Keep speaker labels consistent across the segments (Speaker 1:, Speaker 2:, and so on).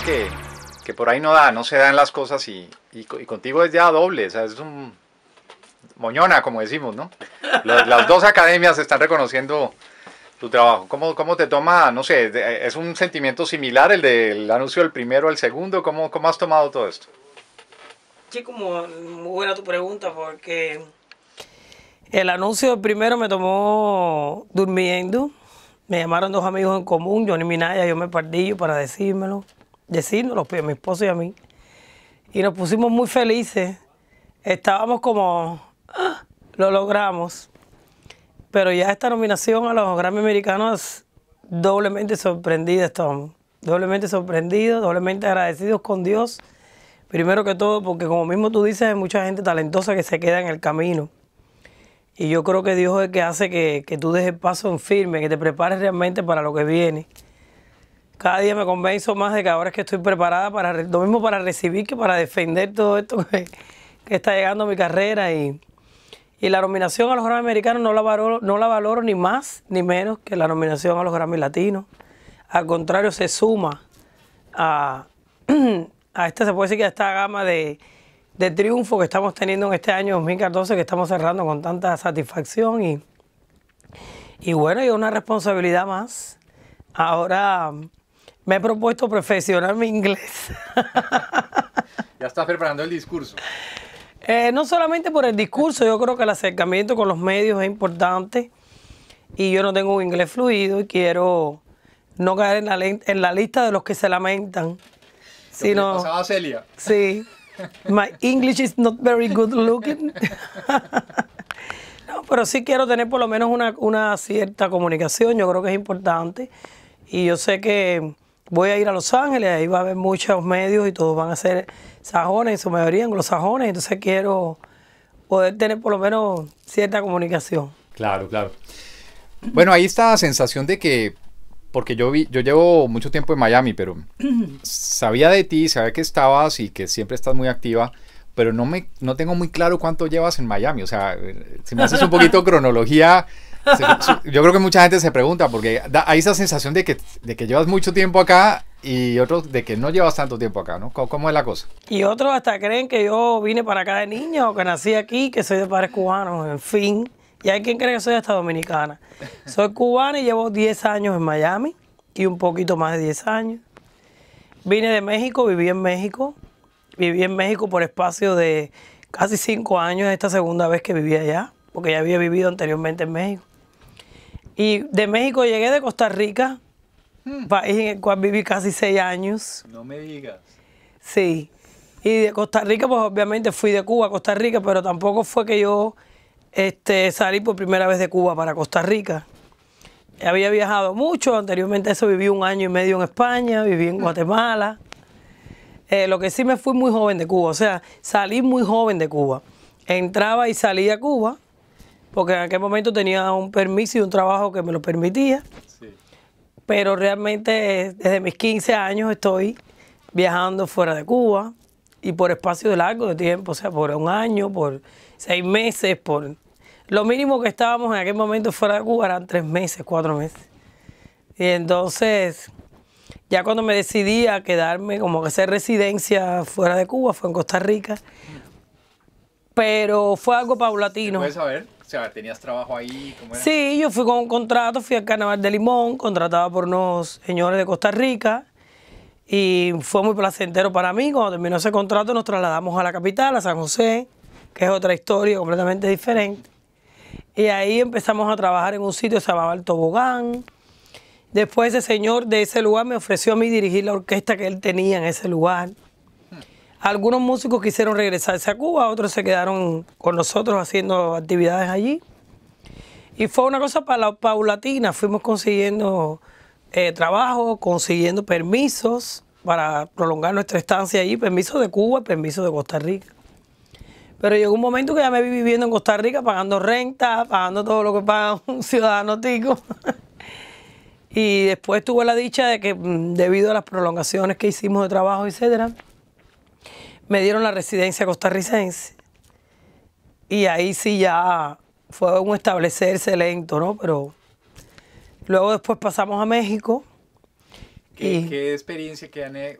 Speaker 1: que, por ahí no da, no se dan las cosas y, contigo es ya doble, o sea, es un moñona, como decimos, ¿no? Las, dos academias están reconociendo tu trabajo. ¿Cómo, ¿Cómo, te toma, no sé, es un sentimiento similar el del anuncio del primero al segundo? ¿Cómo, cómo has tomado todo esto?
Speaker 2: Sí, como muy buena tu pregunta, porque el anuncio del primero me tomó durmiendo. Me llamaron dos amigos en común, yo ni mi Minaya, yo me perdí para decírmelo decirnos, los, a mi esposo y a mí. Y nos pusimos muy felices. Estábamos como, ¡ah! lo logramos. Pero ya esta nominación a los Grammy Americanos, doblemente sorprendidos estamos. Doblemente sorprendidos, doblemente agradecidos con Dios. Primero que todo, porque como mismo tú dices, hay mucha gente talentosa que se queda en el camino. Y yo creo que Dios es el que hace que, que tú dejes paso en firme, que te prepares realmente para lo que viene cada día me convenzo más de que ahora es que estoy preparada para lo mismo para recibir que para defender todo esto que, está llegando a mi carrera y, la nominación a los Grammy americanos no la valoro, no la valoro ni más ni menos que la nominación a los Grammy latinos. Al contrario, se suma a, a esta, se puede decir que esta gama de, de triunfo que estamos teniendo en este año 2014, que estamos cerrando con tanta satisfacción y, y bueno, y una responsabilidad más. Ahora me he propuesto perfeccionar mi inglés.
Speaker 1: ya estás preparando el discurso.
Speaker 2: Eh, no solamente por el discurso, yo creo que el acercamiento con los medios es importante y yo no tengo un inglés fluido y quiero no caer en la, en la lista de los que se lamentan.
Speaker 1: Sino, Celia?
Speaker 2: Sí. My English is not very good looking. no, pero sí quiero tener por lo menos una cierta comunicación, yo creo que es importante. Y yo sé que voy a ir a Los Ángeles, ahí va a haber muchos medios y todos van a ser sajones, en su mayoría anglosajones, entonces quiero poder tener por lo menos cierta comunicación.
Speaker 1: Claro, claro. Bueno, ahí está la sensación de que, porque yo, vi, yo llevo mucho tiempo en Miami, pero sabía de ti, sabía que estabas y que siempre estás muy activa, pero no, me, no tengo muy claro cuánto llevas en Miami. O sea, eh, si me haces un poquito cronología, yo creo que mucha gente se pregunta, porque hay esa sensación de que, de que llevas mucho tiempo acá y otros de que no llevas tanto tiempo acá, ¿no? ¿Cómo, es la cosa?
Speaker 2: Y otros hasta creen que yo vine para acá de niña o que nací aquí, que soy de padres cubanos, en fin. Y hay quien cree que soy hasta dominicana. Soy cubana y llevo 10 años en Miami y un poquito más de 10 años. Vine de México, viví en México. Viví en México por espacio de casi 5 años, esta segunda vez que viví allá, porque ya había vivido anteriormente en México. Y de México llegué de Costa Rica, hmm. país en el cual viví casi seis años. No me digas. Sí. Y de Costa Rica, pues obviamente fui de Cuba a Costa Rica, pero tampoco fue que yo este, salí por primera vez de Cuba para Costa Rica. Había viajado mucho, anteriormente eso viví un año y medio en España, viví en hmm. Guatemala. Eh, lo que sí me fui muy joven de Cuba, o sea, salí muy joven de Cuba. Entraba y salía a Cuba porque en aquel momento tenía un permiso y un trabajo que me lo permitía. Pero realmente desde mis 15 años estoy viajando fuera de Cuba y por espacio de largo de tiempo, o sea, por un año, por seis meses, por... Lo mínimo que estábamos en aquel momento fuera de Cuba eran tres meses, cuatro meses. Y entonces, ya cuando me decidí a quedarme, como que hacer residencia fuera de Cuba, fue en Costa Rica, pero fue algo paulatino. ¿Puedes
Speaker 1: saber? ¿tenías trabajo ahí? ¿Cómo
Speaker 2: Sí, yo fui con un contrato, fui al Carnaval de Limón, contratada por unos señores de Costa Rica. Y fue muy placentero para mí. Cuando terminó ese contrato nos trasladamos a la capital, a San José, que es otra historia completamente diferente. Y ahí empezamos a trabajar en un sitio que se llamaba El Tobogán. Después ese señor de ese lugar me ofreció a mí dirigir la orquesta que él tenía en ese lugar. Algunos músicos quisieron regresarse a Cuba, otros se quedaron con nosotros haciendo actividades allí. Y fue una cosa para paulatina, fuimos consiguiendo eh, trabajo, consiguiendo permisos para prolongar nuestra estancia allí, permisos de Cuba permiso permisos de Costa Rica. Pero llegó un momento que ya me vi viviendo en Costa Rica, pagando renta, pagando todo lo que paga un ciudadano tico. y después tuve la dicha de que, mm, debido a las prolongaciones que hicimos de trabajo, etc., me dieron la residencia costarricense y ahí sí ya fue un establecerse lento, ¿no? Pero luego después pasamos a México. ¿Qué, y...
Speaker 1: ¿qué experiencia,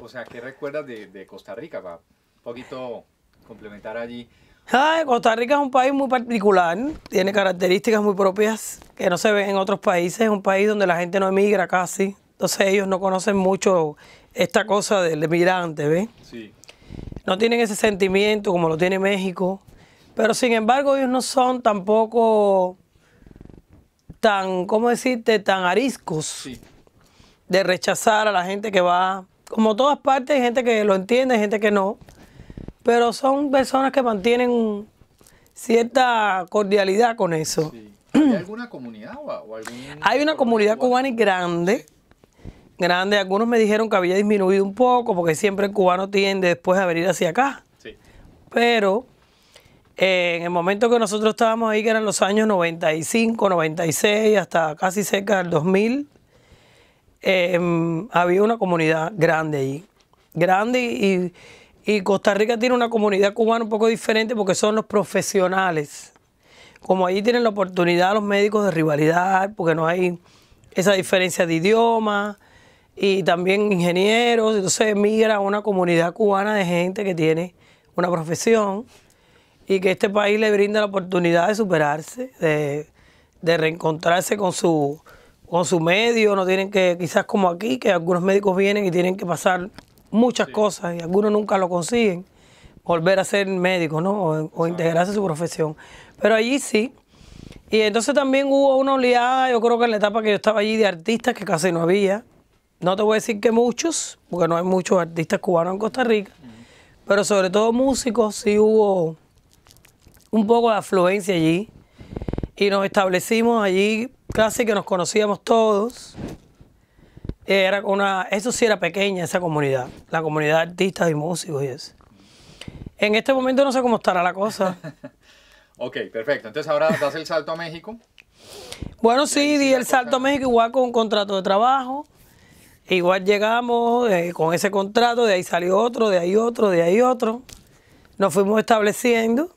Speaker 1: o sea, qué recuerdas de, Costa Rica? Para un poquito complementar allí.
Speaker 2: Costa Rica es un país muy particular, tiene características muy propias que no se ven en otros países, es un país donde la gente no emigra casi, entonces ellos no conocen mucho esta cosa del emigrante, ¿ves? Sí. No tienen ese sentimiento como lo tiene México, pero sin embargo ellos no son tampoco tan, ¿cómo decirte?, tan ariscos de rechazar a la gente que va. Como todas partes, hay gente que lo entiende, hay gente que no, pero son personas que mantienen cierta cordialidad con eso. ¿Hay
Speaker 1: alguna comunidad o,
Speaker 2: Hay una comunidad cubana y grande grande. Algunos me dijeron que había disminuido un poco, porque siempre el cubano tiende después a venir hacia acá. Pero eh, en el momento que nosotros estábamos ahí, que eran los años 95, 96, hasta casi cerca del 2000, em, había una comunidad grande ahí. Grande y, y Costa Rica tiene una comunidad cubana un poco diferente porque son los profesionales. Como allí tienen la oportunidad los médicos de rivalidad, porque no hay esa diferencia de idioma, y también ingenieros, entonces emigra a una comunidad cubana de gente que tiene una profesión y que este país le brinda la oportunidad de superarse, de, reencontrarse con su, con su medio, no tienen que, quizás como aquí, que algunos médicos vienen y tienen que pasar muchas cosas y algunos nunca lo consiguen, volver a ser médicos, ¿no? O, o integrarse a su profesión. Pero allí sí. Y entonces también hubo una oleada, yo creo que en la etapa que yo estaba allí, de artistas que casi no había no te voy a decir que muchos, porque no hay muchos artistas cubanos en Costa Rica, pero sobre todo músicos sí hubo un poco de afluencia allí y nos establecimos allí, casi que nos conocíamos todos. Eh, era una, eso sí era pequeña esa comunidad, la comunidad de artistas y músicos y eso. En este momento no sé cómo estará la cosa.
Speaker 1: ok, perfecto. Entonces ahora das el salto a México.
Speaker 2: Bueno, sí, di el salto a México igual con un contrato de trabajo. Igual llegamos eh, con ese contrato, de ahí salió otro, de ahí otro, de ahí otro. Nos fuimos estableciendo.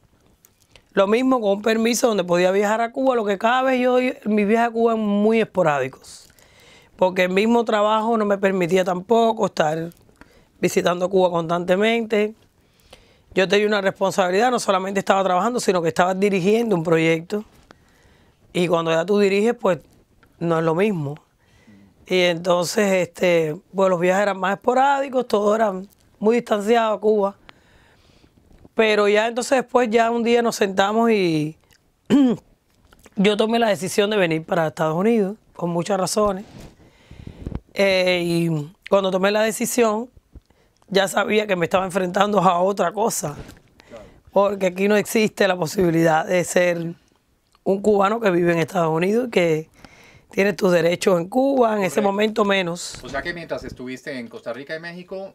Speaker 2: Lo mismo con un permiso donde podía viajar a Cuba, lo que cada vez yo, mis viajes a Cuba son muy esporádicos, porque el mismo trabajo no me permitía tampoco estar visitando Cuba constantemente. Yo tenía una responsabilidad, no solamente estaba trabajando, sino que estaba dirigiendo un proyecto. Y cuando ya tú diriges, pues no es lo mismo. Y entonces, este, bueno, los viajes eran más esporádicos, todo eran muy distanciados a Cuba. Pero ya entonces después, ya un día nos sentamos y yo tomé la decisión de venir para Estados Unidos, con muchas razones. Eh, y cuando tomé la decisión, ya sabía que me estaba enfrentando a otra cosa. Porque aquí no existe la posibilidad de ser un cubano que vive en Estados Unidos y que tienes tus derechos en Cuba, en ese momento menos. O
Speaker 1: sea que mientras estuviste en Costa Rica y México,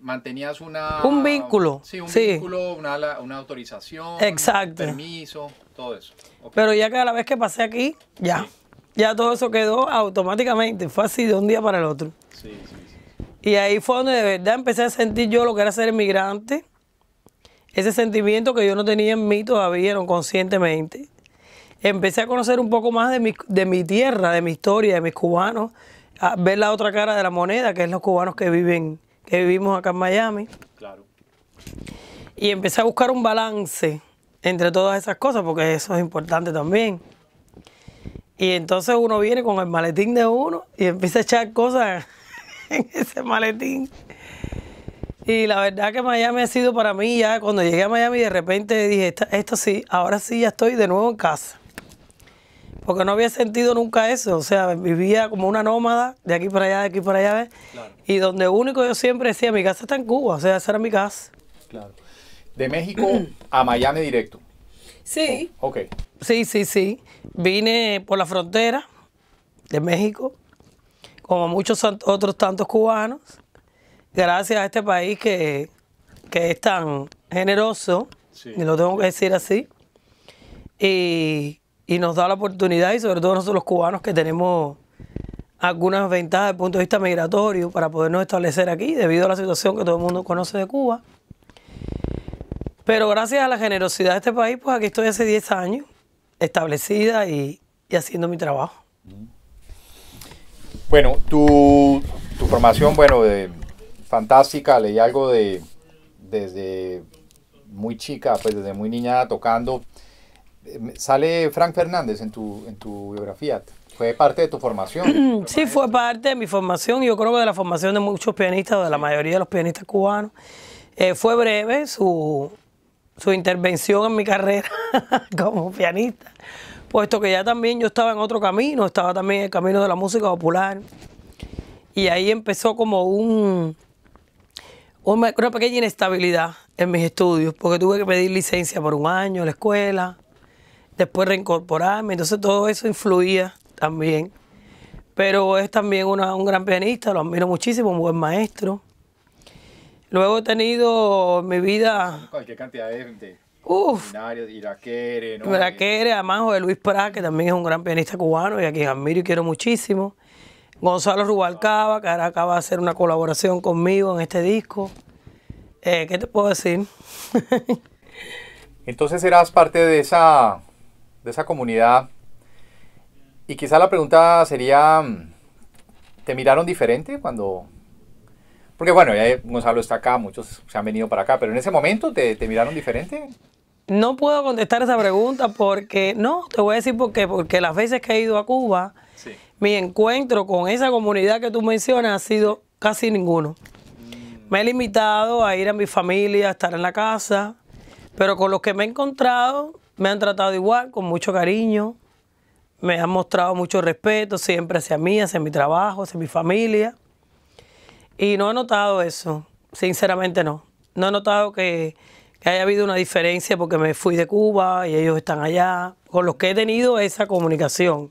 Speaker 1: mantenías una... Un vínculo. Sí, un vínculo, una, autorización. Exacto. permiso, todo eso. Pero
Speaker 2: ya cada vez que pasé aquí, ya. Ya todo eso quedó automáticamente. Fue así de un día para el otro. Sí, Y ahí fue donde de verdad empecé a sentir yo lo que era ser inmigrante. Ese sentimiento que yo no tenía en mí todavía, no conscientemente empecé a conocer un poco más de mi, de mi tierra, de mi historia, de mis cubanos, a ver la otra cara de la moneda, que es los cubanos que viven, que vivimos acá en Miami. Claro. Y empecé a buscar un balance entre todas esas cosas, porque eso es importante también. Y entonces uno viene con el maletín de uno y empieza a echar cosas en ese maletín. Y la verdad que Miami ha sido para mí ya, cuando llegué a Miami de repente dije, esto sí, ahora sí ya estoy de nuevo en casa porque no había sentido nunca eso. O sea, vivía como una nómada de aquí para allá, de aquí para allá. ¿ves? Y donde único yo siempre decía, mi casa está en Cuba, o sea, esa era mi casa. Claro. De México
Speaker 1: a Miami directo.
Speaker 2: Sí. Oh, ok. Sí, sí, sí. Vine por la frontera de México, como muchos otros tantos cubanos, gracias a este país que, que es tan generoso, y lo tengo que decir así. Y y nos da la oportunidad y sobre todo nosotros los cubanos que tenemos algunas ventajas desde el punto de vista migratorio para podernos establecer aquí debido a la situación que todo el mundo conoce de Cuba. Pero gracias a la generosidad de este país, pues aquí estoy hace 10 años, establecida y, haciendo mi trabajo.
Speaker 1: Bueno, tu, tu formación, bueno, de, fantástica, leí algo de desde muy chica, pues desde muy niñada, tocando sale Frank Fernández en tu, en tu biografía. ¿Fue parte de tu formación?
Speaker 2: Sí, fue parte de mi formación. Yo creo que de la formación de muchos pianistas, de la mayoría de los pianistas cubanos. Eh, fue breve su, intervención en mi carrera como pianista, puesto que ya también yo estaba en otro camino, estaba también en el camino de la música popular. Y ahí empezó como un, una pequeña inestabilidad en mis estudios, porque tuve que pedir licencia por un año en la escuela después reincorporarme, entonces todo eso influía también. Pero es también un gran pianista, lo admiro muchísimo, un buen maestro. Luego he tenido mi vida...
Speaker 1: Cualquier cantidad de... gente. uf, Iraquere, ¿no? Iraquere,
Speaker 2: además de Luis Prat, que también es un gran pianista cubano y a quien admiro y quiero muchísimo. Gonzalo Rubalcaba, que ahora acaba de hacer una colaboración conmigo en este disco. Eh, ¿Qué te puedo decir?
Speaker 1: Entonces eras parte de esa de esa comunidad. Y quizá la pregunta sería, mm, ¿te miraron diferente cuando... Porque bueno, ya Gonzalo está acá, muchos se han venido para acá, pero en ese momento te, miraron diferente.
Speaker 2: No puedo contestar esa pregunta porque, no, te voy a decir por qué, porque las veces que he ido a Cuba, mi encuentro con esa comunidad que tú mencionas ha sido casi ninguno. Mm. Me he limitado a ir a mi familia, a estar en la casa, pero con los que me he encontrado me han tratado igual, con mucho cariño, me han mostrado mucho respeto siempre hacia mí, hacia mi trabajo, hacia mi familia. Y no he notado eso, sinceramente no. No he notado que, haya habido una diferencia porque me fui de Cuba y ellos están allá, con los que he tenido esa comunicación.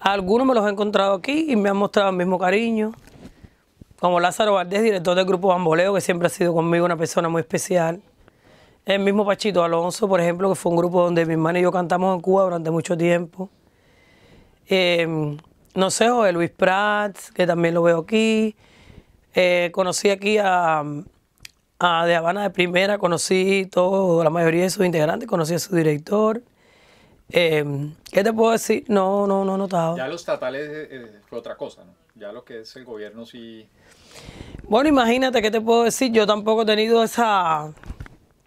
Speaker 2: algunos me los he encontrado aquí y me han mostrado el mismo cariño, como Lázaro Valdés, director del grupo Bamboleo, que siempre ha sido conmigo una persona muy especial. El mismo Pachito Alonso, por ejemplo, que fue un grupo donde mi hermano y yo cantamos en Cuba durante mucho tiempo. Em, no sé, José Luis Prats, que también lo veo aquí. Eh, conocí aquí a, De Habana de Primera, conocí todo, la mayoría de sus integrantes, conocí a su director. Em, ¿Qué te puedo decir? No, no, no notado. Ya
Speaker 1: los estatales es, eh, eh, otra cosa, ¿no? Ya lo que es el gobierno sí.
Speaker 2: Bueno, imagínate, ¿qué te puedo decir? Yo tampoco he tenido esa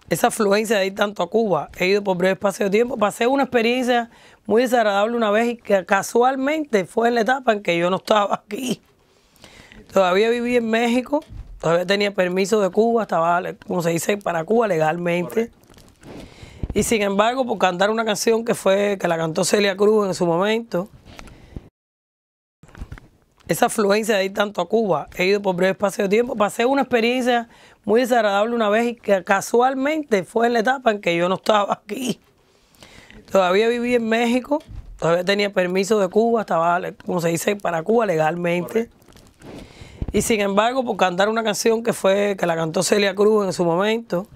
Speaker 2: esa afluencia de ir tanto a Cuba. He ido por breve espacio de tiempo. Pasé una experiencia muy desagradable una vez y que casualmente fue en la etapa en que yo no estaba aquí. Todavía viví en México, todavía tenía permiso de Cuba, estaba, como se dice, para Cuba legalmente. Y sin embargo, por cantar una canción que fue, que la cantó Celia Cruz en su momento, esa afluencia de ir tanto a Cuba, he ido por breve espacio de tiempo, pasé una experiencia muy desagradable una vez y que casualmente fue en la etapa en que yo no estaba aquí. Todavía viví en México, todavía tenía permiso de Cuba, estaba, como se dice, para Cuba legalmente. Y sin embargo, por cantar una canción que fue, que la cantó Celia Cruz en su momento,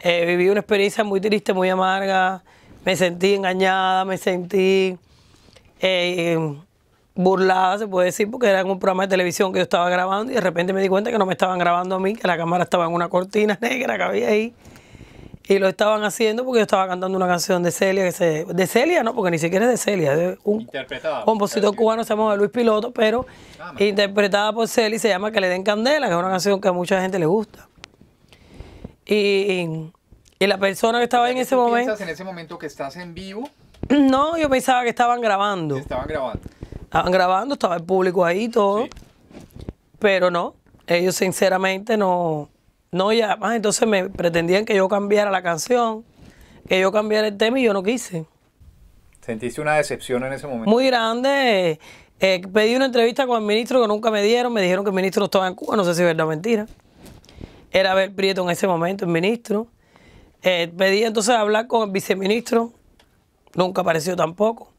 Speaker 2: eh, viví una experiencia muy triste, muy amarga, me sentí engañada, me sentí eh, burlada, se puede decir, porque era en un programa de televisión que yo estaba grabando y de repente me di cuenta que no me estaban grabando a mí, que la cámara estaba en una cortina negra que había ahí. Y lo estaban haciendo porque yo estaba cantando una canción de Celia, que se, de Celia no, porque ni siquiera es de Celia, de un compositor cubano se llama Luis Piloto, pero ah, interpretada por Celia y se llama Que le den candela, que es una canción que a mucha gente le gusta. Y, la persona que estaba en ese momento... en
Speaker 1: ese momento que estás en vivo?
Speaker 2: No, yo pensaba que estaban grabando. Estaban grabando. Estaban grabando, estaba el público ahí, y todo. Pero no, ellos sinceramente no. No, ya más ah, entonces me pretendían que yo cambiara la canción, que yo cambiara el tema y yo no quise.
Speaker 1: ¿Sentiste una decepción en ese
Speaker 2: momento? Muy grande. Eh, pedí una entrevista con el ministro que nunca me dieron. Me dijeron que el ministro estaba en Cuba. No sé si es verdad o mentira. Era ver Prieto en ese momento, el ministro. Eh, pedí entonces hablar con el viceministro. Nunca apareció tampoco.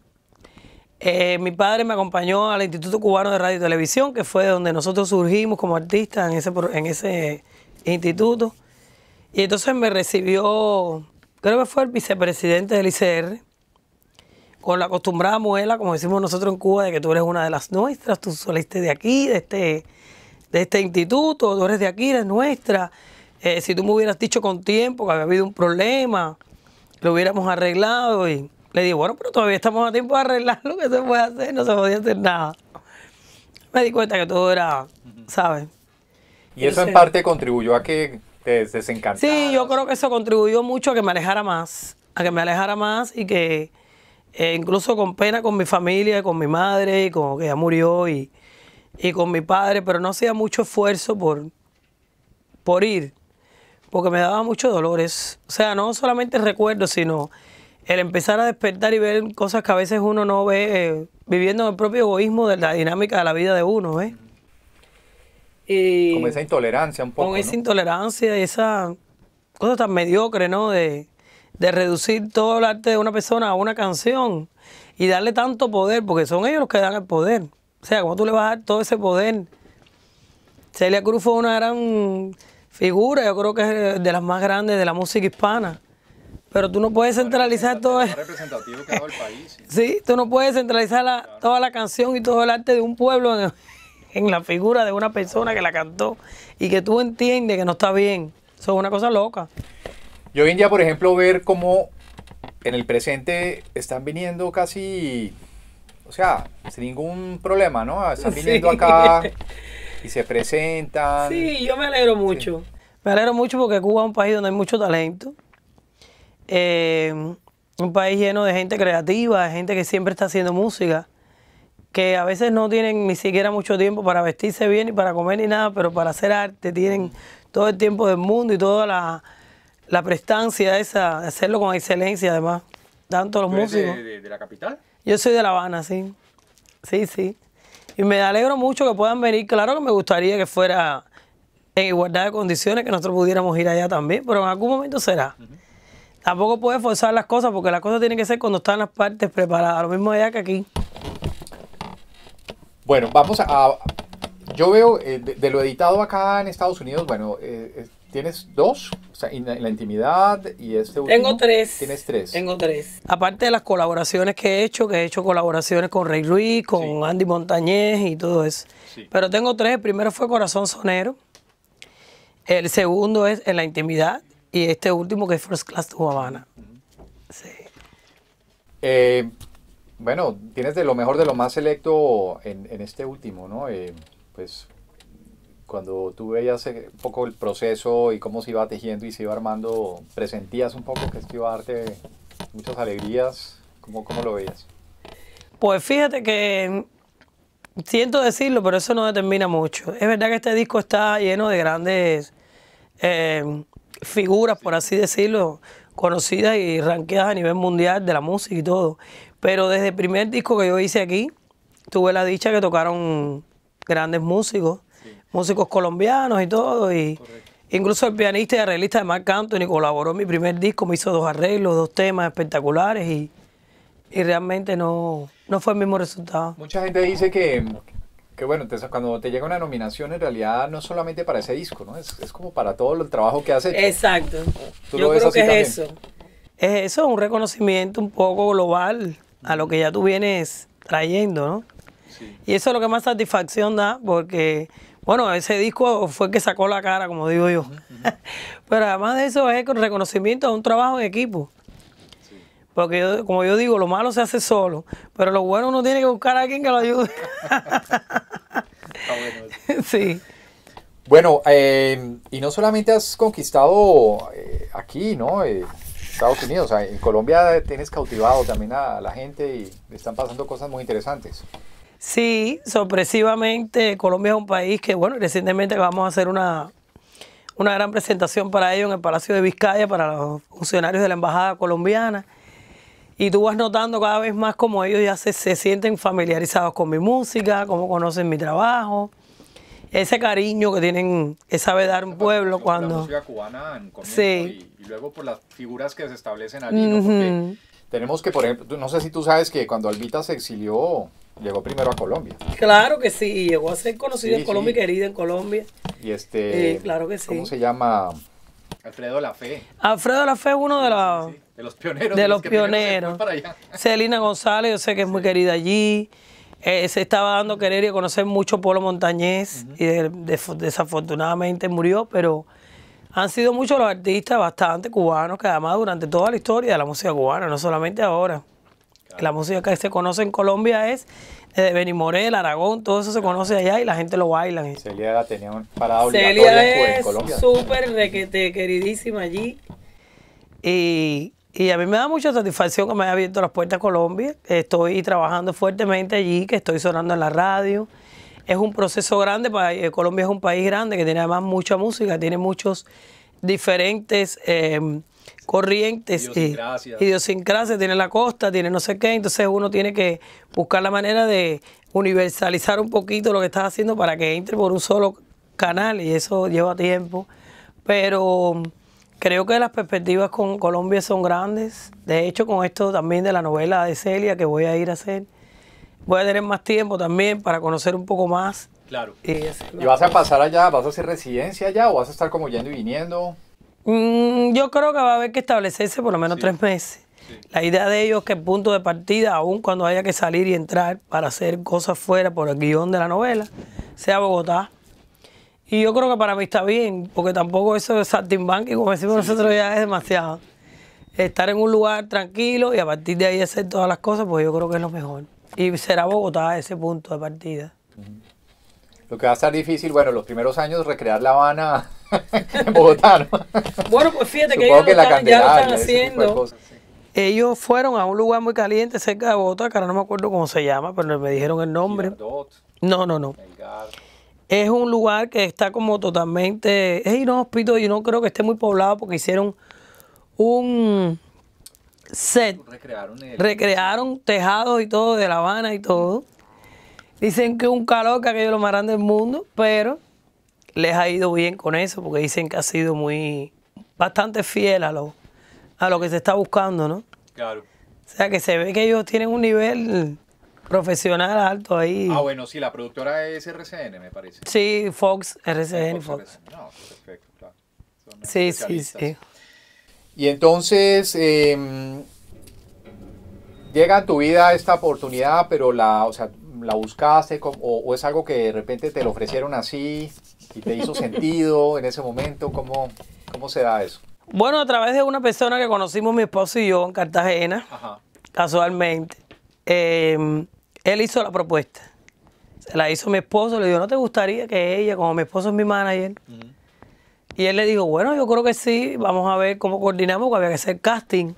Speaker 2: Eh, mi padre me acompañó al Instituto Cubano de Radio y Televisión, que fue donde nosotros surgimos como artistas en ese, instituto. Y entonces me recibió, creo que fue el vicepresidente del ICR, con la acostumbrada muela, como decimos nosotros en Cuba, de que tú eres una de las nuestras, tú saliste de aquí, de este, este instituto, tú eres de aquí, eres nuestra. Eh, si tú me hubieras dicho con tiempo que había habido un problema, lo hubiéramos arreglado y le digo, bueno, pero todavía estamos a tiempo de arreglar lo que se puede hacer, no se podía hacer nada. Me di cuenta que todo era, ¿sabes? Y eso en parte
Speaker 1: contribuyó a que te desencantaras. Sí,
Speaker 2: yo creo que eso contribuyó mucho a que me alejara más, a que me alejara más y que eh, incluso con pena con mi familia, con mi madre, y con que ya murió y, y con mi padre, pero no hacía mucho esfuerzo por, por ir, porque me daba muchos dolores. O sea, no solamente recuerdo sino el empezar a despertar y ver cosas que a veces uno no ve, eh, viviendo el propio egoísmo de la dinámica de la vida de uno, ¿ves? ¿eh? Y con esa intolerancia un poco. Con esa intolerancia y esa cosa tan mediocre, ¿no? De, de reducir todo el arte de una persona a una canción y darle tanto poder, porque son ellos los que dan el poder. O sea, ¿cómo tú le vas a dar todo ese poder? Celia Cruz fue una gran figura, yo creo que es de las más grandes de la música hispana. Pero tú no puedes centralizar todo eso.
Speaker 1: representativo que el
Speaker 2: país. Sí, tú no puedes centralizar toda la canción y todo el arte de un pueblo en, la figura de una persona que la cantó y que tú entiendes que no está bien. Eso es una cosa loca. Yo hoy en día,
Speaker 1: por ejemplo, ver cómo en el presente están viniendo casi, o sea, sin ningún problema, ¿no? Están viniendo acá y se presentan.
Speaker 2: Sí, yo me alegro mucho. Me alegro mucho porque Cuba es un país donde hay mucho talento eh, un país lleno de gente creativa, de gente que siempre está haciendo música, que a veces no tienen ni siquiera mucho tiempo para vestirse bien y para comer ni nada, pero para hacer arte tienen todo el tiempo del mundo y toda la, prestancia esa, de hacerlo con excelencia además, tanto los músicos.
Speaker 1: De, la capital?
Speaker 2: Yo soy de La Habana, sí. Sí, sí. Y me alegro mucho que puedan venir. Claro que me gustaría que fuera en igualdad de condiciones, que nosotros pudiéramos ir allá también, pero en algún momento será. Tampoco puedes forzar las cosas porque las cosas tienen que ser cuando están las partes preparadas. Lo mismo allá que aquí.
Speaker 1: Bueno, vamos a... yo veo eh, de, lo editado acá en Estados Unidos, bueno, eh, eh, tienes dos, o sea, en la, intimidad y
Speaker 2: este último. Tengo tres. Tienes tres. Tengo tres. Aparte de las colaboraciones que he hecho, que he hecho colaboraciones con Rey Ruiz, con Andy Montañez y todo eso. Pero tengo tres. El primero fue Corazón Sonero. El segundo es En la intimidad y este último que es First Class to Sí.
Speaker 1: Eh, bueno, tienes de lo mejor de lo más selecto en, este último, ¿no? Eh, pues cuando tú veías eh, un poco el proceso y cómo se iba tejiendo y se iba armando, ¿presentías un poco que esto iba a darte muchas alegrías? ¿Cómo, cómo lo veías?
Speaker 2: Pues fíjate que siento decirlo, pero eso no determina mucho. Es verdad que este disco está lleno de grandes figuras, por así decirlo, conocidas y ranqueadas a nivel mundial de la música y todo. Pero desde el primer disco que yo hice aquí, tuve la dicha que tocaron grandes músicos, músicos colombianos y todo. Y incluso el pianista y arreglista de Mark Anthony colaboró en mi primer disco, me hizo dos arreglos, dos temas espectaculares y, y realmente no, no fue el mismo resultado. Mucha gente dice que,
Speaker 1: que bueno, entonces cuando te llega una nominación, en realidad no solamente para ese disco, ¿no? Es, como para todo el trabajo que haces. Exacto. ¿Tú Yo creo que es eso.
Speaker 2: Es eso, un reconocimiento un poco global a lo que ya tú vienes trayendo, ¿no? Y eso es lo que más satisfacción da, porque, bueno, ese disco fue el que sacó la cara, como digo yo. Pero además de eso es reconocimiento a un trabajo en equipo. Porque como yo digo, lo malo se hace solo, pero lo bueno uno tiene que buscar a alguien que lo ayude. sí.
Speaker 1: Bueno, em, y no solamente has conquistado eh, aquí, ¿no? Eh, Estados Unidos, en Colombia tienes cautivado también a la gente y le están pasando cosas muy interesantes.
Speaker 2: Sí, sorpresivamente Colombia es un país que, bueno, recientemente vamos a hacer una, una gran presentación para ellos en el Palacio de Vizcaya, para los funcionarios de la Embajada Colombiana. Y tú vas notando cada vez más como ellos ya se, sienten familiarizados con mi música, cómo conocen mi trabajo ese cariño que tienen, esa sabe dar un pueblo cuando... La música
Speaker 1: cubana en sí. y, luego por las
Speaker 2: figuras que se establecen allí, Porque tenemos que, por ejemplo, no sé
Speaker 1: si tú sabes que cuando Albita se exilió, llegó primero a Colombia.
Speaker 2: Claro que sí, llegó a ser conocida en Colombia y querida en Colombia.
Speaker 1: Y este... claro que sí. ¿Cómo se
Speaker 2: llama? Alfredo La Fe. Alfredo La Fe es uno de, los pioneros. De, los, pioneros. Para Celina González, yo sé que es muy querida allí. Eh, se estaba dando querer y conocer mucho Polo montañés y desafortunadamente murió, pero han sido muchos los artistas bastante cubanos que además durante toda la historia de la música cubana, no solamente ahora. La música que se conoce en Colombia es eh, Morel, Aragón, todo eso se conoce allá y la gente lo baila. Celia tenía un parada es Colombia. súper requete, queridísima allí. Y, a mí me da mucha satisfacción que me haya abierto las puertas a Colombia. Estoy trabajando fuertemente allí, que estoy sonando en la radio. Es un proceso grande, para, eh, Colombia es un país grande que tiene además mucha música, tiene muchos diferentes... Em, corrientes, este, idiosincrasia. tiene la costa, tiene no sé qué, entonces uno tiene que buscar la manera de universalizar un poquito lo que estás haciendo para que entre por un solo canal y eso lleva tiempo, pero mm, creo que las perspectivas con Colombia son grandes, de hecho con esto también de la novela de Celia que voy a ir a hacer, voy a tener más tiempo también para conocer un poco más. Claro. ¿Y vas a pasar allá?
Speaker 1: ¿Vas a hacer residencia allá o vas a estar como yendo y viniendo?
Speaker 2: Mm, yo creo que va a haber que establecerse por lo menos tres meses. La idea de ellos es que el punto de partida, aún cuando haya que salir y entrar para hacer cosas fuera por el guión de la novela, sea Bogotá. Y yo creo que para mí está bien, porque tampoco eso de saltimbanqui, como decimos nosotros, ya es demasiado. Estar en un lugar tranquilo y a partir de ahí hacer todas las cosas, pues yo creo que es lo mejor. Y será Bogotá ese punto de partida.
Speaker 1: Lo que va a ser difícil, bueno, los primeros años recrear La Habana
Speaker 2: Bogotá,
Speaker 1: Bueno, pues fíjate que ellos están, están haciendo.
Speaker 2: Ellos fueron a un lugar muy caliente cerca de Bogotá, que ahora no me acuerdo cómo se llama, pero me dijeron el nombre. No, no, no. Es un lugar que está como totalmente. Es inhóspito y no creo que esté muy poblado porque hicieron un set. Recrearon, tejados y todo de La Habana y todo. Dicen que un calor que aquello lo más grande del mundo, pero les ha ido bien con eso, porque dicen que ha sido muy bastante fiel a lo, a lo que se está buscando, ¿no? Claro. O sea que se ve que ellos tienen un nivel profesional alto ahí. Ah, bueno,
Speaker 1: sí, la productora es RCN, me parece.
Speaker 2: Sí, Fox, RCN, Fox.
Speaker 1: perfecto, claro.
Speaker 2: sí, sí, sí. Y
Speaker 1: entonces em, llega a tu vida esta oportunidad, pero la, o sea, la buscaste o, o es algo que de repente te lo ofrecieron así y te hizo sentido en ese momento? ¿Cómo, cómo se da eso?
Speaker 2: Bueno, a través de una persona que conocimos mi esposo y yo en Cartagena, casualmente, em, él hizo la propuesta. Se la hizo mi esposo, le dijo, ¿no te gustaría que ella, como mi esposo es mi manager? Y él le dijo, bueno, yo creo que sí, vamos a ver cómo coordinamos, porque había que hacer casting.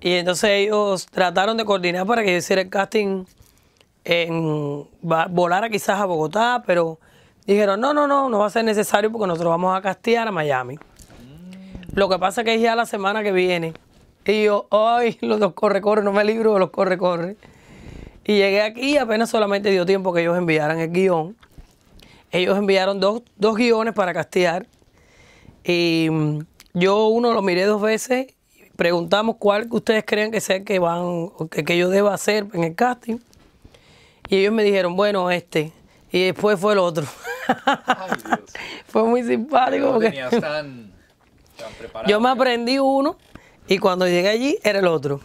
Speaker 2: Y entonces ellos trataron de coordinar para que yo hiciera el casting en volara quizás a Bogotá, pero Dijeron, no, no, no, no va a ser necesario porque nosotros vamos a castear a Miami. Mm. Lo que pasa es que es ya la semana que viene. Y yo, ay, los dos corre, corre, no me libro de los corre, corre. Y llegué aquí y apenas solamente dio tiempo que ellos enviaran el guión. Ellos enviaron dos, guiones para castear. Y mm, yo uno lo miré dos veces. Preguntamos cuál que ustedes creen que sea que van, que, que yo deba hacer en el casting. Y ellos me dijeron, bueno, este. Y después fue el otro. Ay, fue muy simpático. tan, yo me aprendí uno y cuando llegué allí era el otro.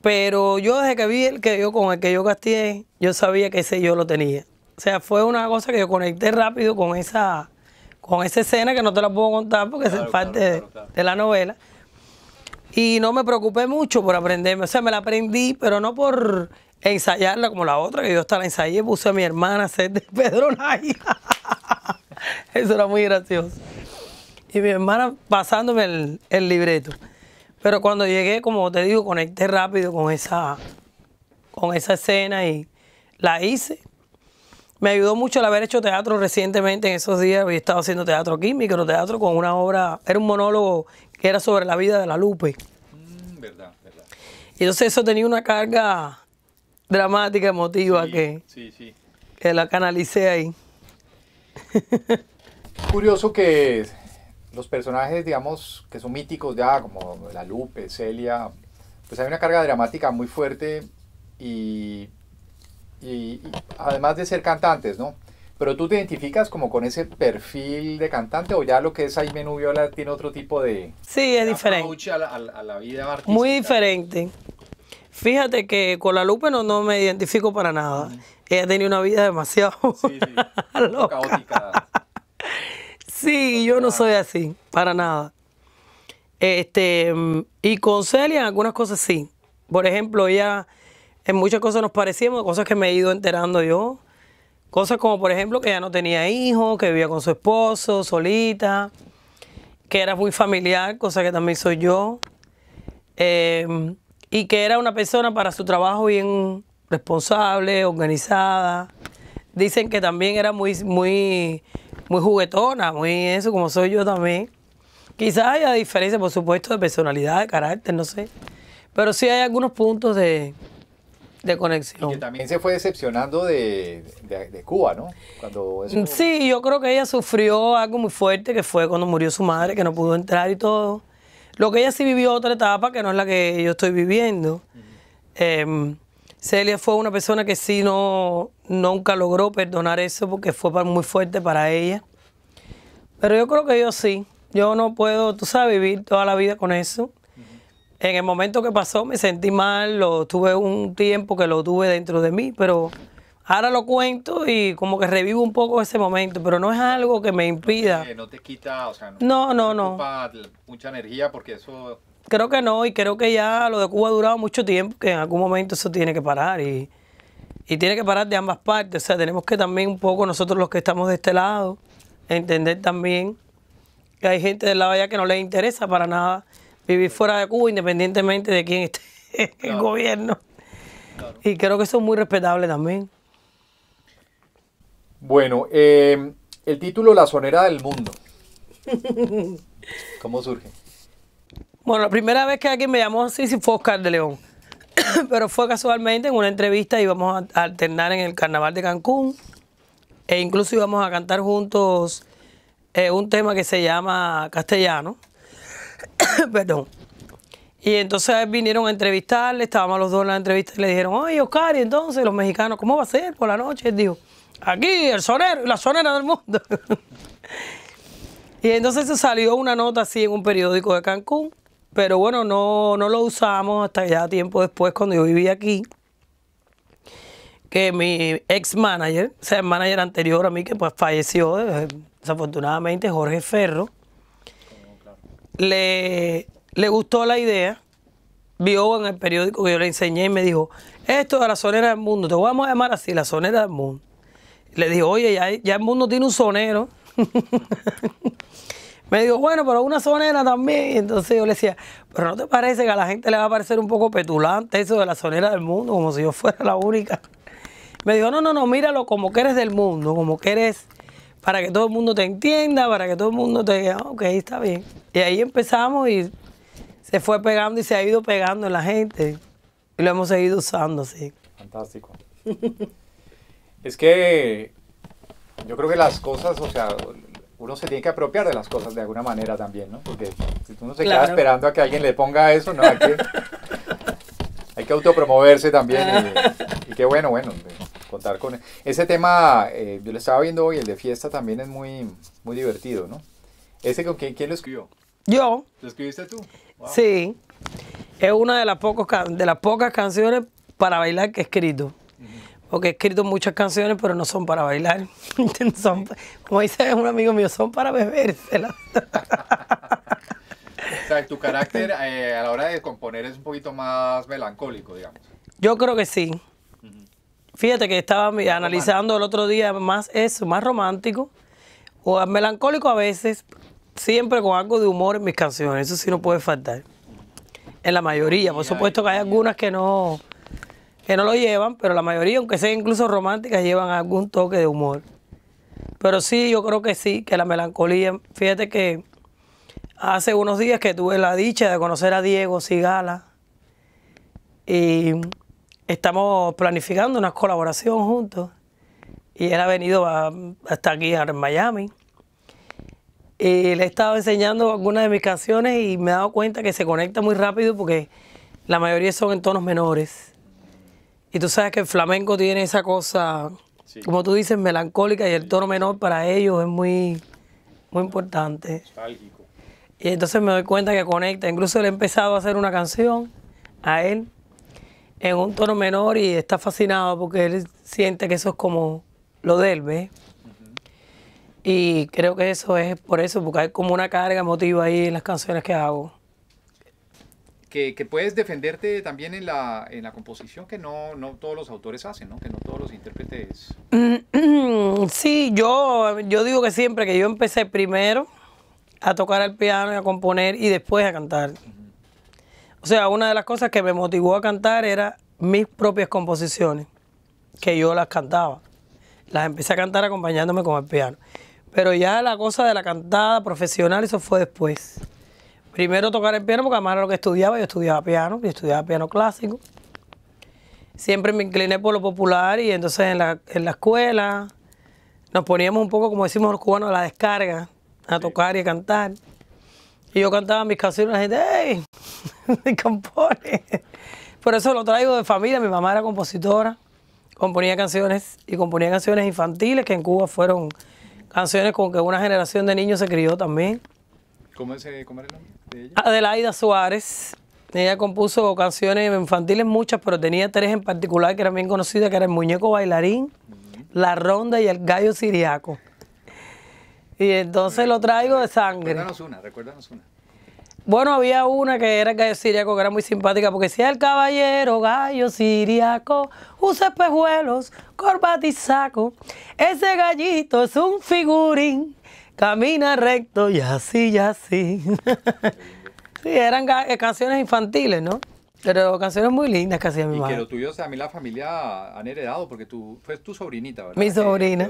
Speaker 2: Pero yo desde que vi el que yo con el que yo castigué, yo sabía que ese yo lo tenía. O sea, fue una cosa que yo conecté rápido con esa, con esa escena que no te la puedo contar porque es parte de la novela. Y no me preocupé mucho por aprenderme. O sea, me la aprendí, pero no por ensayarla como la otra, que yo hasta la ensayé, puse a mi hermana a ser de Pedro Nay. Eso era muy gracioso. Y mi hermana pasándome el, libreto. Pero cuando llegué, como te digo, conecté rápido con esa, con esa escena y la hice. Me ayudó mucho el haber hecho teatro recientemente en esos días. Había estado haciendo teatro aquí, teatro con una obra, era un monólogo que era sobre la vida de la Lupe. Mm, verdad, verdad. Y entonces eso tenía una carga dramática, emotiva que, que la canalicé ahí. Curioso que
Speaker 1: los personajes, digamos, que son míticos ya, como La Lupe, Celia, pues hay una carga dramática muy fuerte y, además de ser cantantes, ¿no? Pero tú te identificas como con ese perfil de cantante o ya lo que es Jaime Nubiola tiene otro tipo de...
Speaker 2: Sí, es diferente. a la vida Muy diferente. Fíjate que con la Lupe no, me identifico para nada. Ella Ella tenía una vida demasiado sí, loca. caótica. sí, yo no soy así, para nada. Este, y con Celia algunas cosas sí. Por ejemplo, ella en muchas cosas nos parecíamos, cosas que me he ido enterando yo. Cosas como, por ejemplo, que ella no tenía hijos, que vivía con su esposo, solita, que era muy familiar, cosa que también soy yo. Eh, y que era una persona para su trabajo bien responsable, organizada. Dicen que también era muy, muy, muy juguetona, muy eso, como soy yo también. Quizás haya diferencia, por supuesto, de personalidad, de carácter, no sé. Pero sí hay algunos puntos de, conexión. Y que
Speaker 1: también se fue decepcionando de, Cuba, ¿no? Cuando Sí,
Speaker 2: yo creo que ella sufrió algo muy fuerte, que fue cuando murió su madre, que no pudo entrar y todo. Lo que ella sí vivió otra etapa, que no es la que yo estoy viviendo. Em, Celia fue una persona que sí no, nunca logró perdonar eso porque fue muy fuerte para ella. Pero yo creo que yo sí. Yo no puedo, tú sabes, vivir toda la vida con eso. En el momento que pasó me sentí mal, lo tuve un tiempo que lo tuve dentro de mí, pero Ahora lo cuento y como que revivo un poco ese momento, pero no es algo que me impida.
Speaker 1: no te quita, o sea, no, no, Te no. mucha energía porque eso.
Speaker 2: Creo que no, y creo que ya lo de Cuba ha durado mucho tiempo, que en algún momento eso tiene que parar y, y tiene que parar de ambas partes. O sea, tenemos que también un poco nosotros los que estamos de este lado, entender también que hay gente del lado allá que no les interesa para nada vivir fuera de Cuba, independientemente de quién esté en el gobierno. Y creo que eso es muy respetable también.
Speaker 1: Bueno, em, el título La Sonera del Mundo.
Speaker 2: ¿Cómo surge? Bueno, la primera vez que alguien me llamó así fue Oscar de León. Pero fue casualmente en una entrevista íbamos a alternar en el carnaval de Cancún. E incluso íbamos a cantar juntos eh, un tema que se llama Castellano. Perdón. Y entonces vinieron a entrevistarle, estábamos los dos en la entrevista y le dijeron, ¡Ay, Oscar, y entonces los mexicanos, ¿cómo va a ser por la noche? Él Aquí, el sonero, la sonera del mundo. y entonces se salió una nota así en un periódico de Cancún, pero bueno, no, no lo usamos hasta ya tiempo después cuando yo vivía aquí. Que mi ex manager, o sea, el manager anterior a mí que pues falleció eh, desafortunadamente, Jorge Ferro, le, le gustó la idea vio en el periódico que yo le enseñé y me dijo, esto es la sonera del mundo, te vamos a llamar así, la sonera del mundo. Le dije, oye, ya, el mundo tiene un sonero. me dijo, bueno, pero una sonera también. entonces yo le decía, pero ¿no te parece que a la gente le va a parecer un poco petulante eso de la sonera del mundo, como si yo fuera la única? Me dijo, no, no, no, míralo como que eres del mundo, como que eres para que todo el mundo te entienda, para que todo el mundo te diga, ok, está bien. Y ahí empezamos y se fue pegando y se ha ido pegando en la gente. Y lo hemos seguido usando, sí.
Speaker 1: Fantástico. Es que yo creo que las cosas, o sea, uno se tiene que apropiar de las cosas de alguna manera también, ¿no? Porque si uno se queda esperando a que alguien le ponga eso, no, hay que, autopromoverse también. Y, qué bueno, bueno, contar con... Ese tema, eh, yo lo estaba viendo hoy, el de fiesta
Speaker 2: también es muy, muy divertido, ¿no? ¿Ese con quién, lo escribió? Yo. ¿Lo escribiste tú? Sí. Es una de las, pocos, de las pocas canciones para bailar que he escrito porque he escrito muchas canciones, pero no son para bailar. como dice un amigo mío, son para bebérselas. o sea,
Speaker 1: tu carácter eh, a la hora de componer es un poquito más melancólico, digamos.
Speaker 2: Yo creo que sí. Fíjate que estaba analizando el otro día más eso, más romántico o melancólico a veces, siempre con algo de humor en mis canciones, eso sí no puede faltar. En la mayoría, por supuesto que hay algunas que no, que no lo llevan, pero la mayoría, aunque sean incluso románticas, llevan algún toque de humor. Pero sí, yo creo que sí, que la melancolía, fíjate que hace unos días que tuve la dicha de conocer a Diego Sigala y estamos planificando una colaboración juntos y él ha venido hasta aquí a Miami y le he estado enseñando algunas de mis canciones y me he dado cuenta que se conecta muy rápido porque la mayoría son en tonos menores y tú sabes que el flamenco tiene esa cosa, como tú dices, melancólica y el tono menor para ellos es muy, muy importante. Y entonces me doy cuenta que conecta. Incluso le he empezado a hacer una canción a él en un tono menor y está fascinado porque él siente que eso es como lo de él, Y creo que eso es por eso, porque hay como una carga emotiva ahí en las canciones que hago
Speaker 1: que, puedes defenderte también en la, en la composición que no, no todos los autores hacen, ¿no? que no todos los intérpretes.
Speaker 2: Mm, mm, sí, yo, yo digo que siempre que yo empecé primero a tocar el piano y a componer y después a cantar. O sea, una de las cosas que me motivó a cantar era mis propias composiciones, que yo las cantaba. Las empecé a cantar acompañándome con el piano. Pero ya la cosa de la cantada profesional, eso fue después. Primero tocar el piano, porque además era lo que estudiaba, yo estudiaba piano, yo estudiaba piano clásico. Siempre me incliné por lo popular y entonces en la, en la escuela nos poníamos un poco, como decimos los cubanos, a la descarga, a tocar y a cantar. Y yo cantaba mis canciones y la gente, ¡Me compone! Por eso lo traigo de familia, mi mamá era compositora, componía canciones y componía canciones infantiles que en Cuba fueron canciones con que una generación de niños se crió también.
Speaker 1: Eh, ¿Cómo, era el nombre
Speaker 2: ella? Adelaida Suárez. Ella compuso canciones infantiles muchas, pero tenía tres en particular que eran bien conocidas, que eran El Muñeco Bailarín, La Ronda y El Gallo Siriaco. Y entonces lo traigo de sangre. Recuérdanos una, recuérdanos una. Bueno, había una que era el gallo siriaco, que era muy simpática, porque decía el caballero gallo siriaco, usa espejuelos, corbata saco. Ese gallito es un figurín. Camina recto y así, y así. sí, eran eh, canciones infantiles, ¿no? Pero canciones muy lindas que hacía mi Y que lo
Speaker 1: tuyo, o a mí la familia han heredado, porque tú, fue tu sobrinita, ¿verdad? Mi sobrina.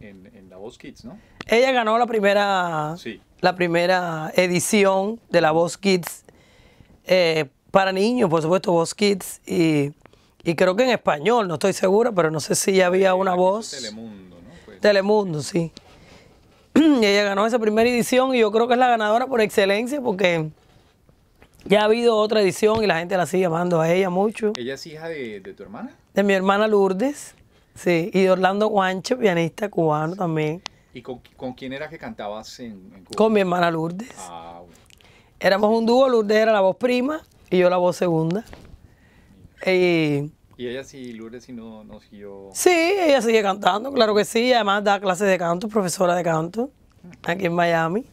Speaker 1: en, La Voz Kids, ¿no?
Speaker 2: Ella ganó la primera, la primera edición de La Voz Kids eh, para niños, por supuesto, Voz Kids, y, y, creo que en español, no estoy segura, pero no sé si había eh, una voz. Telemundo, ¿no? Pues. Telemundo, sí. ella ganó esa primera edición y yo creo que es la ganadora por excelencia porque ya ha habido otra edición y la gente la sigue amando a ella mucho. ¿Ella es hija de, tu hermana? De mi hermana Lourdes, sí, y de Orlando Guancho, pianista cubano también.
Speaker 1: ¿Y con, quién era que cantabas en,
Speaker 2: Cuba? Con mi hermana Lourdes. Ah, Éramos un dúo, Lourdes era la voz prima y yo la voz segunda. Y
Speaker 1: ¿Y ella sí, Lourdes, sí no, siguió?
Speaker 2: Sí, ella sigue cantando, claro que sí. Además da clases de canto, profesora de canto, aquí en Miami.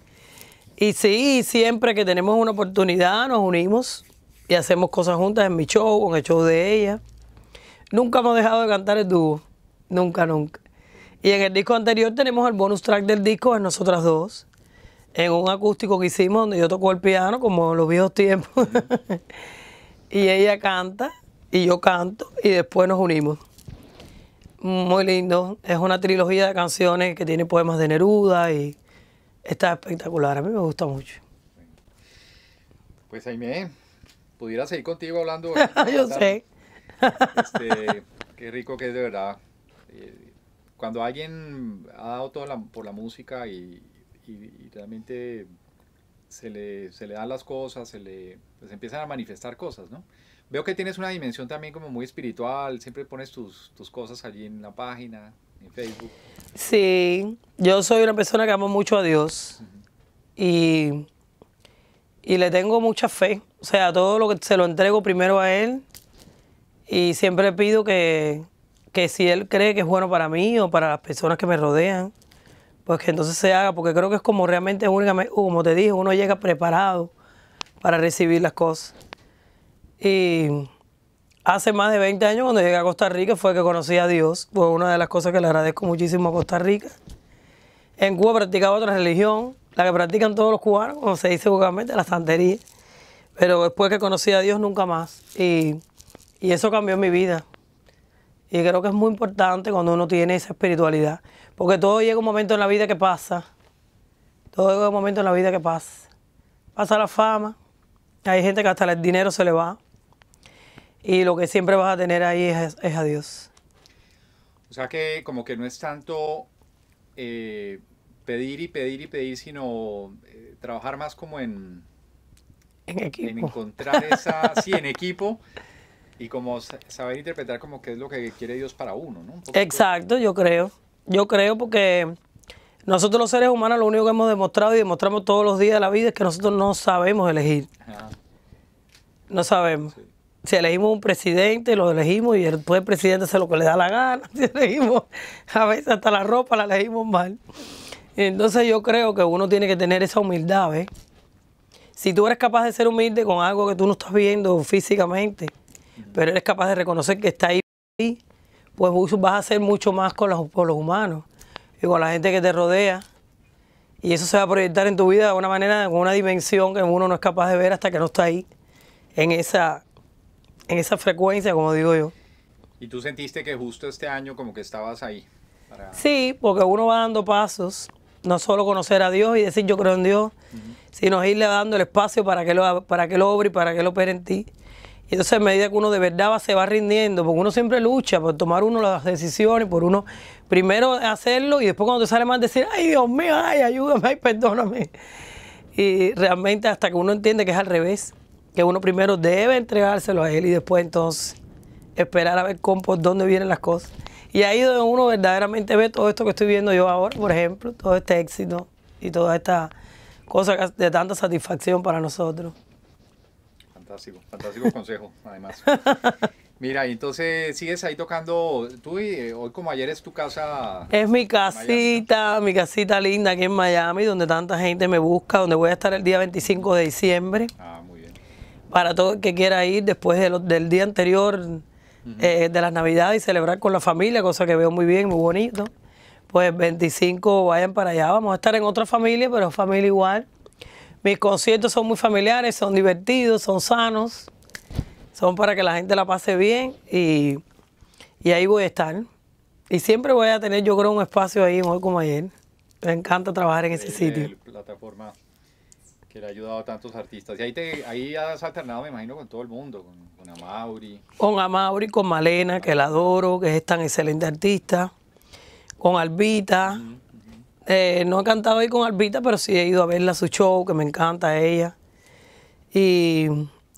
Speaker 2: Y sí, siempre que tenemos una oportunidad nos unimos y hacemos cosas juntas en mi show, en el show de ella. Nunca hemos dejado de cantar el dúo, nunca, nunca. Y en el disco anterior tenemos el bonus track del disco en nosotras dos, en un acústico que hicimos donde yo tocó el piano como los viejos tiempos. y ella canta y yo canto y después nos unimos. Muy lindo. Es una trilogía de canciones que tiene poemas de Neruda y está espectacular. A mí me gusta mucho.
Speaker 1: Pues Jaime, pudiera seguir contigo hablando. yo sé. Este, qué rico que es de verdad. Eh, cuando alguien ha dado todo por la música y, realmente se le, dan las cosas, se le, pues, empiezan a manifestar cosas, ¿no? Veo que tienes una dimensión también como muy espiritual, siempre pones tus, cosas allí en la página, en Facebook.
Speaker 2: Sí, yo soy una persona que amo mucho a Dios y, le tengo mucha fe, o sea, todo lo que se lo entrego primero a Él y siempre pido que, que si Él cree que es bueno para mí o para las personas que me rodean, pues que entonces se haga, porque creo que es como realmente, como te dije, uno llega preparado para recibir las cosas. Y hace más de 20 años cuando llegué a Costa Rica fue que conocí a Dios. Fue una de las cosas que le agradezco muchísimo a Costa Rica. En Cuba practicaba otra religión, la que practican todos los cubanos, como se dice vulgarmente, la santería. Pero después que conocí a Dios nunca más. Y, y eso cambió mi vida. Y creo que es muy importante cuando uno tiene esa espiritualidad. Porque todo llega un momento en la vida que pasa. Todo llega un momento en la vida que pasa. Pasa la fama. Hay gente que hasta el dinero se le va y lo que siempre vas a tener ahí es, es a Dios.
Speaker 1: O sea que como que no es tanto eh, pedir y pedir y pedir, sino eh, trabajar más como en,
Speaker 2: en, equipo. en encontrar esa, sí, en
Speaker 1: equipo y como saber interpretar como qué es lo que quiere Dios para uno, ¿no?
Speaker 2: Exacto, yo creo. Yo creo porque nosotros los seres humanos lo único que hemos demostrado y demostramos todos los días de la vida es que nosotros no sabemos elegir. No sabemos. Sí si elegimos un presidente, lo elegimos y después el presidente hace lo que le da la gana. Si elegimos, a veces hasta la ropa la elegimos mal. Entonces yo creo que uno tiene que tener esa humildad, ¿ves? Si tú eres capaz de ser humilde con algo que tú no estás viendo físicamente, pero eres capaz de reconocer que está ahí, pues vas a ser mucho más con los, con los humanos y con la gente que te rodea. Y eso se va a proyectar en tu vida de una manera, con una dimensión que uno no es capaz de ver hasta que no está ahí, en esa en esa frecuencia, como digo yo.
Speaker 1: ¿Y tú sentiste que justo este año como que estabas ahí?
Speaker 2: Sí, porque uno va dando pasos, no solo conocer a Dios y decir yo creo en Dios, sino irle dando el espacio para que, lo, para que lo obre y para que lo opere en ti. Y entonces a medida que uno de verdad va, se va rindiendo, porque uno siempre lucha por tomar uno las decisiones, por uno primero hacerlo y después cuando te sale mal decir, ay Dios mío, ay ayúdame, ay perdóname. Y realmente hasta que uno entiende que es al revés, que uno primero debe entregárselo a Él y después entonces esperar a ver cómo, por dónde vienen las cosas. Y ahí donde uno verdaderamente ve todo esto que estoy viendo yo ahora, por ejemplo, todo este éxito y toda esta cosa de tanta satisfacción para nosotros.
Speaker 1: Fantástico, fantástico consejo, además. Mira, entonces sigues ahí tocando, tú y eh, hoy como ayer es tu casa.
Speaker 2: Es mi casita, mi casita linda aquí en Miami, donde tanta gente me busca, donde voy a estar el día 25 de diciembre. Ah, para todo el que quiera ir después del día anterior eh, de las Navidades y celebrar con la familia, cosa que veo muy bien, muy bonito. Pues 25 vayan para allá. Vamos a estar en otra familia, pero familia igual. Mis conciertos son muy familiares, son divertidos, son sanos, son para que la gente la pase bien y, ahí voy a estar. Y siempre voy a tener, yo creo, un espacio ahí, muy como ayer. Me encanta trabajar en ese eh, sitio.
Speaker 1: plataforma ha ayudado a tantos artistas. Y ahí, te, ahí has alternado, me imagino, con todo el mundo, con, con Amauri.
Speaker 2: Con Amauri, con Malena, que la adoro, que es tan excelente artista. Con Albita. Eh, no he cantado ahí con Albita, pero sí he ido a verla a su show, que me encanta ella. Y,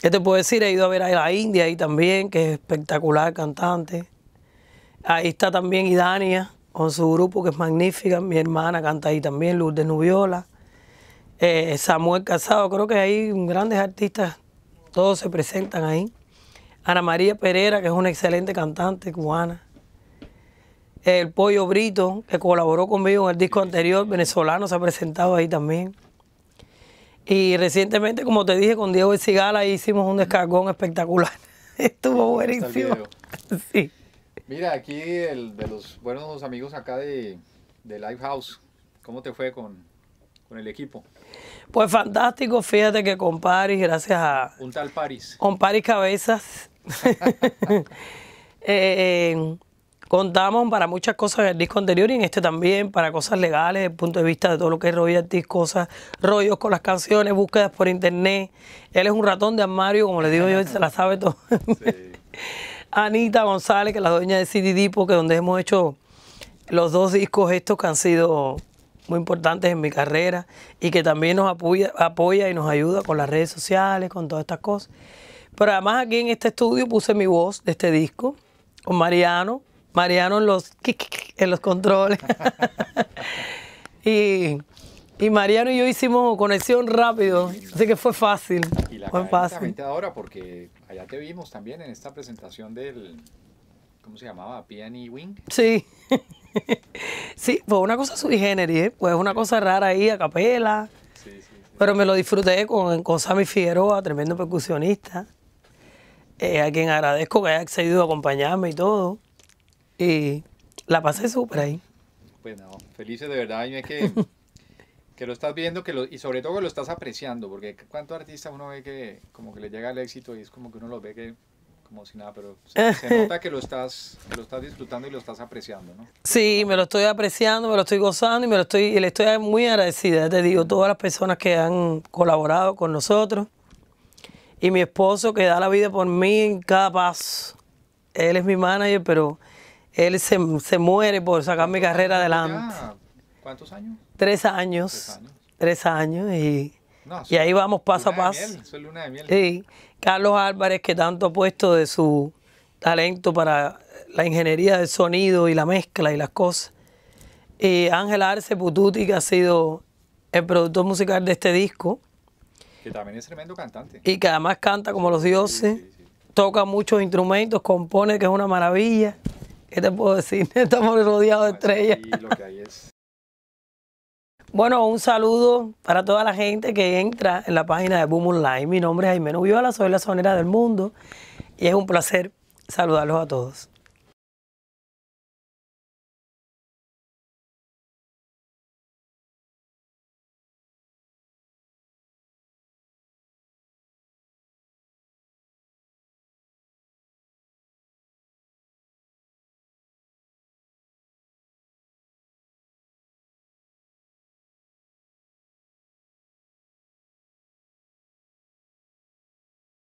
Speaker 2: ¿qué te puedo decir? He ido a ver a la India ahí también, que es espectacular cantante. Ahí está también Idania, con su grupo, que es magnífica. Mi hermana canta ahí también, Lourdes Nubiola. Eh, Samuel Casado, creo que hay grandes artistas, todos se presentan ahí. Ana María Pereira, que es una excelente cantante cubana. El Pollo Brito, que colaboró conmigo en el disco anterior, venezolano, se ha presentado ahí también. Y recientemente, como te dije, con Diego Cigala hicimos un descargón espectacular. Estuvo buenísimo.
Speaker 1: Mira, aquí el, de los buenos amigos acá de, de House, ¿cómo te fue con, con el equipo?
Speaker 2: Pues fantástico, fíjate que con Paris, gracias a... Un tal Paris. Con Paris Cabezas. Eh, eh, contamos para muchas cosas en el disco anterior y en este también, para cosas legales, desde el punto de vista de todo lo que es royalties, cosas, rollos con las canciones, búsquedas por internet. Él es un ratón de armario, como le digo yo, se la sabe todo. Anita González, que es la dueña de CD Depot, que donde hemos hecho los dos discos estos que han sido muy importantes en mi carrera y que también nos apoya, apoya y nos ayuda con las redes sociales, con todas estas cosas. Pero además aquí en este estudio puse mi voz de este disco con Mariano, Mariano en los, en los controles. y, Mariano y yo hicimos conexión rápido, así que fue fácil. fue fácil.
Speaker 1: ahora porque allá te vimos también en esta presentación del, ¿cómo se llamaba? y e Wing.
Speaker 2: Sí. sí, fue una cosa sui generis, ¿eh? pues una cosa rara ahí a capela. Pero me lo disfruté con, con Sammy Figueroa, tremendo percusionista, eh, a quien agradezco que haya accedido a acompañarme y todo. Y la pasé súper ahí. Pues no, de verdad.
Speaker 1: Y es que, lo estás viendo que y sobre todo que lo estás apreciando, porque cuántos artistas uno ve que como que le llega el éxito y es como que uno lo ve que como si nada, pero se, nota que lo estás, disfrutando y lo estás apreciando, ¿no?
Speaker 2: Sí, me lo estoy apreciando, me lo estoy gozando y me lo estoy, le estoy muy agradecida, te digo, todas las personas que han colaborado con nosotros y mi esposo que da la vida por mí en cada paso. Él es mi manager, pero él se, muere por sacar mi carrera adelante. ¿Cuántos años? Tres años. Tres años. y, y ahí vamos paso a paso. Miel, soy luna de miel. Sí. Carlos Álvarez, que tanto ha puesto de su talento para la ingeniería del sonido y la mezcla y las cosas. Y eh, Ángel Arce Pututi, que ha sido el productor musical de este disco.
Speaker 1: Que también es tremendo cantante.
Speaker 2: Y que además canta como los dioses, toca muchos instrumentos, compone, que es una maravilla. ¿Qué te puedo decir? Estamos rodeados de estrellas. Y
Speaker 1: lo que hay es
Speaker 2: bueno, un saludo para toda la gente que entra en la página de Boom Online. Mi nombre es Jaime Viola, soy la sonera del mundo y es un placer saludarlos a todos.